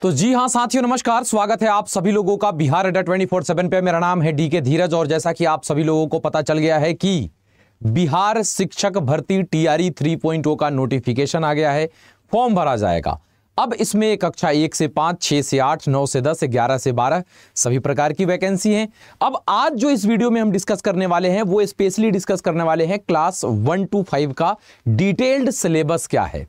तो जी हाँ साथियों नमस्कार स्वागत है आप सभी लोगों का बिहार अड्डा ट्वेंटी फोर सेवन पे मेरा नाम है डी के धीरज और जैसा कि आप सभी लोगों को पता चल गया है कि बिहार शिक्षक भर्ती टीआरई पॉइंट का नोटिफिकेशन आ गया है फॉर्म भरा जाएगा अब इसमें कक्षा एक से पांच छह से आठ नौ से दस ग्यारह से बारह सभी प्रकार की वैकेंसी हैं अब आज जो इस वीडियो में हम डिस्कस करने वाले हैं वो स्पेशली डिस्कस करने वाले हैं क्लास वन टू फाइव का डिटेल्ड सिलेबस क्या है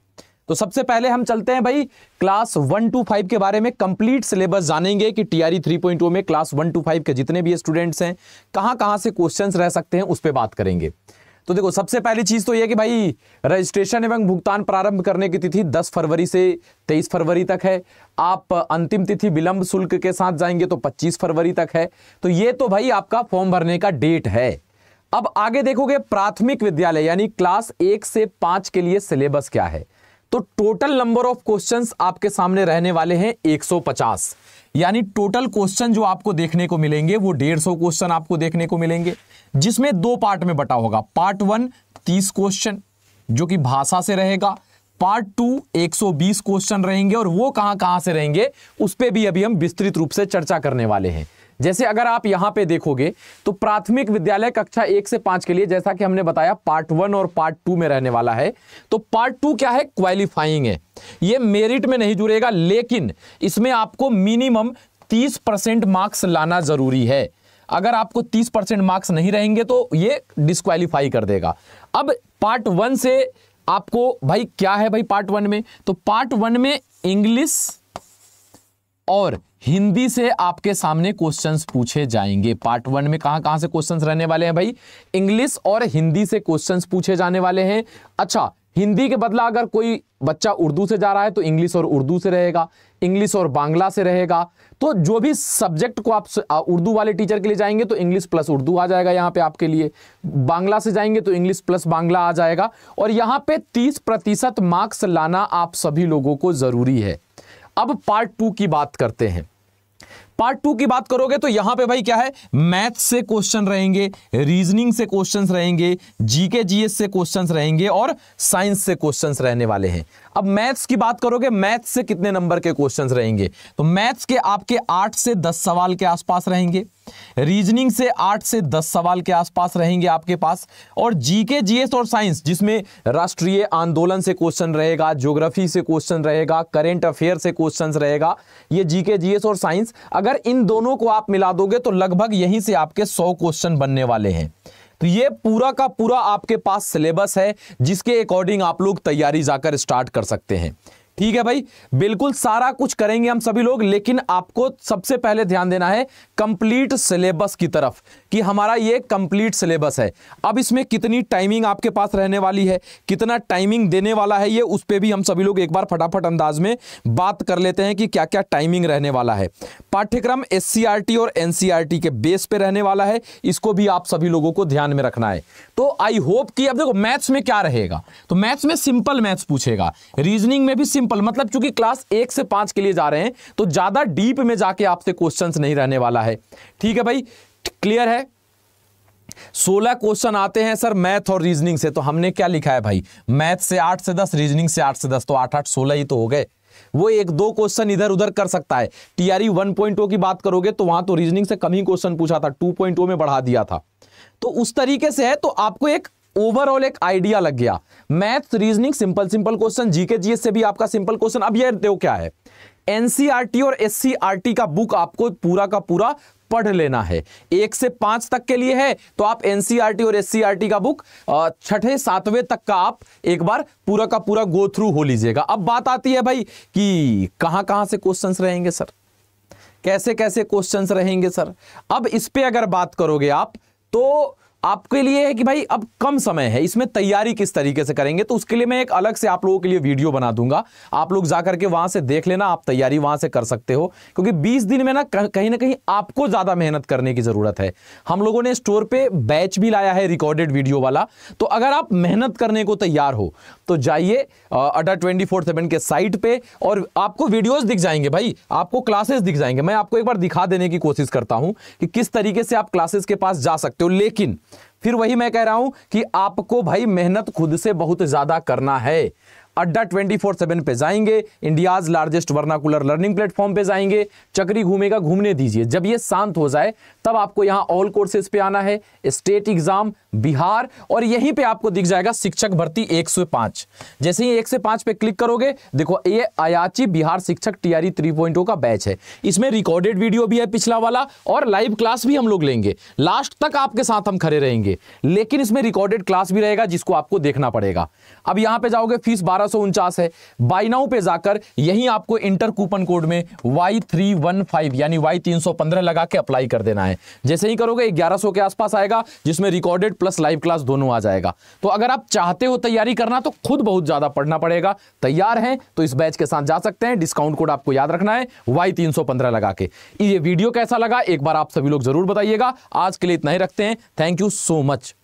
तो सबसे पहले हम चलते हैं भाई क्लास वन टू फाइव के बारे में कंप्लीट सिलेबस जानेंगे कि टीआरई थ्री पॉइंट में क्लास वन टू फाइव के जितने भी स्टूडेंट्स हैं कहां कहां से क्वेश्चंस रह सकते हैं उस पर बात करेंगे तो देखो सबसे पहली चीज तो यह कि भाई रजिस्ट्रेशन एवं भुगतान प्रारंभ करने की तिथि 10 फरवरी से 23 फरवरी तक है आप अंतिम तिथि विलंब शुल्क के साथ जाएंगे तो 25 फरवरी तक है तो ये तो भाई आपका फॉर्म भरने का डेट है अब आगे देखोगे प्राथमिक विद्यालय यानी क्लास एक से पांच के लिए सिलेबस क्या है तो टोटल नंबर ऑफ क्वेश्चंस आपके सामने रहने वाले हैं 150 यानी टोटल क्वेश्चन जो आपको देखने को मिलेंगे वो डेढ़ सौ क्वेश्चन आपको देखने को मिलेंगे जिसमें दो पार्ट में बटा होगा पार्ट वन तीस क्वेश्चन जो कि भाषा से रहेगा पार्ट टू 120 क्वेश्चन रहेंगे और वो कहां कहां से रहेंगे उस पर भी अभी हम विस्तृत रूप से चर्चा करने वाले हैं जैसे अगर आप यहां पे देखोगे तो प्राथमिक विद्यालय कक्षा एक से पांच के लिए जैसा कि हमने बताया पार्ट वन और पार्ट टू में रहने वाला है तो पार्ट टू क्या है क्वालिफाइंग है ये मेरिट में नहीं जुड़ेगा लेकिन इसमें आपको मिनिमम तीस परसेंट मार्क्स लाना जरूरी है अगर आपको 30 परसेंट मार्क्स नहीं रहेंगे तो ये डिस्कालीफाई कर देगा अब पार्ट वन से आपको भाई क्या है भाई पार्ट वन में तो पार्ट वन में इंग्लिश और हिंदी से आपके सामने क्वेश्चंस पूछे जाएंगे पार्ट वन में कहां कहां से क्वेश्चंस रहने वाले हैं भाई इंग्लिश और हिंदी से क्वेश्चंस पूछे जाने वाले हैं अच्छा हिंदी के बदला अगर कोई बच्चा उर्दू से जा रहा है तो इंग्लिश और उर्दू से रहेगा इंग्लिश और बांग्ला से रहेगा तो जो भी सब्जेक्ट को आप उर्दू वाले टीचर के लिए जाएंगे तो इंग्लिश प्लस उर्दू आ जाएगा यहाँ पे आपके लिए बांग्ला से जाएंगे तो इंग्लिश प्लस बांग्ला आ जाएगा और यहाँ पे 30 प्रतिशत मार्क्स लाना आप सभी लोगों को ज़रूरी है अब पार्ट टू की बात करते हैं पार्ट टू की बात करोगे तो यहां पे भाई क्या है मैथ से क्वेश्चन रहेंगे रीजनिंग से क्वेश्चंस रहेंगे जीके जीएस से क्वेश्चंस रहेंगे और साइंस से क्वेश्चंस रहने वाले हैं अब मैथ्स की बात करोगे मैथ्स से कितने नंबर के क्वेश्चन रहेंगे तो मैथ्स के आपके आठ से दस सवाल के आसपास रहेंगे रीजनिंग से आठ से दस सवाल के आसपास रहेंगे आपके पास और जीके जीएस और साइंस जिसमें राष्ट्रीय आंदोलन से क्वेश्चन रहेगा ज्योग्राफी से क्वेश्चन रहेगा करेंट अफेयर से क्वेश्चन रहेगा ये जीके जीएस और साइंस अगर इन दोनों को आप मिला दोगे तो लगभग यहीं से आपके सौ क्वेश्चन बनने वाले हैं तो ये पूरा का पूरा आपके पास सिलेबस है जिसके अकॉर्डिंग आप लोग तैयारी जाकर स्टार्ट कर सकते हैं ठीक है भाई बिल्कुल सारा कुछ करेंगे हम सभी लोग लेकिन आपको सबसे पहले ध्यान देना है कंप्लीट सिलेबस की तरफ कि हमारा ये कंप्लीट सिलेबस है अब इसमें कितनी टाइमिंग आपके पास रहने वाली है कितना टाइमिंग देने वाला है ये उस पर भी हम सभी लोग एक बार फटाफट अंदाज में बात कर लेते हैं कि क्या क्या टाइमिंग रहने वाला है पाठ्यक्रम एस और एन के बेस पे रहने वाला है इसको भी आप सभी लोगों को ध्यान में रखना है तो आई होप कि अब देखो मैथ्स में क्या रहेगा तो मैथ्स में सिंपल मैथ्स पूछेगा रीजनिंग में भी सिंपल मतलब चूंकि क्लास एक से पांच के लिए जा रहे हैं तो ज्यादा डीप में जाके आपसे क्वेश्चन नहीं रहने वाला है ठीक है भाई क्लियर है सोलह क्वेश्चन आते हैं सर मैथ और रीजनिंग से तो हमने क्या लिखा है भाई मैथ से आठ से दस रीजनिंग से आठ से दस तो आठ आठ सोलह ही तो हो गए वो एक दो क्वेश्चन इधर उधर कर सकता है टीआरई वन पॉइंट की बात करोगे तो वहां तो रीजनिंग से कम ही क्वेश्चन पूछा था टू पॉइंट में बढ़ा दिया था तो उस तरीके से है तो आपको एक ओवरऑल एक आइडिया लग गया math reasoning simple simple question GK GS से भी आपका सिंपल क्वेश्चन अब यह देखो क्या है एनसीआरटी e और एससीआरटी e का बुक आपको पूरा का पूरा पढ़ लेना है एक से पांच तक के लिए है तो आप एनसीईआरटी e और एस e का बुक छठे सातवें तक का आप एक बार पूरा का पूरा गो थ्रू हो लीजिएगा अब बात आती है भाई कि कहां कहां से क्वेश्चंस रहेंगे सर कैसे कैसे क्वेश्चंस रहेंगे सर अब इस पे अगर बात करोगे आप तो आपके लिए है कि भाई अब कम समय है इसमें तैयारी किस तरीके से करेंगे तो उसके लिए मैं एक अलग से आप लोगों के लिए वीडियो बना दूंगा आप लोग जा करके वहां से देख लेना आप तैयारी वहां से कर सकते हो क्योंकि 20 दिन में ना कहीं ना कहीं आपको ज्यादा मेहनत करने की जरूरत है हम लोगों ने स्टोर पे बैच भी लाया है रिकॉर्डेड वीडियो वाला तो अगर आप मेहनत करने को तैयार हो तो जाइए अडर ट्वेंटी फोर सेवन के साइट पर और आपको वीडियोज दिख जाएंगे भाई आपको क्लासेस दिख जाएंगे मैं आपको एक बार दिखा देने की कोशिश करता हूं कि किस तरीके से आप क्लासेस के पास जा सकते हो लेकिन फिर वही मैं कह रहा हूं कि आपको भाई मेहनत खुद से बहुत ज्यादा करना है अड्डा 24/7 पे जाएंगे India's largest vernacular learning platform पे जाएंगे चक्री घूमेगा घूमने दीजिए जब ये शांत हो जाए तब आपको यहाँ ऑल कोर्सेज पे आना है स्टेट एग्जाम बिहार और यहीं पे आपको दिख जाएगा शिक्षक भर्ती एक से पांच जैसे ही एक से पांच पे क्लिक करोगे देखो ये अयाची बिहार शिक्षक टीआरई थ्री का बैच है इसमें रिकॉर्डेड वीडियो भी है पिछला वाला और लाइव क्लास भी हम लोग लेंगे लास्ट तक आपके साथ हम खड़े रहेंगे लेकिन इसमें रिकॉर्डेड क्लास भी रहेगा जिसको आपको देखना पड़ेगा अब यहां पे जाओगे फीस बारह अठारह है बाइनाउ पे जाकर यही आपको इंटर कूपन कोड में वाई थ्री वन फाइव यानी वाई तीन सौ पंद्रह लगा के अप्लाई कर देना है जैसे ही करोगे ग्यारह सौ के आसपास आएगा जिसमें रिकॉर्डेड प्लस लाइव क्लास दोनों आ जाएगा तो अगर आप चाहते हो तैयारी करना तो खुद बहुत ज्यादा पढ़ना पड़ेगा तैयार है तो इस बैच के साथ जा सकते हैं डिस्काउंट कोड आपको याद रखना है वाई तीन सौ पंद्रह लगा के ये वीडियो कैसा लगा एक बार आप सभी लोग जरूर बताइएगा आज के लिए इतना ही रखते हैं थैंक यू सो मच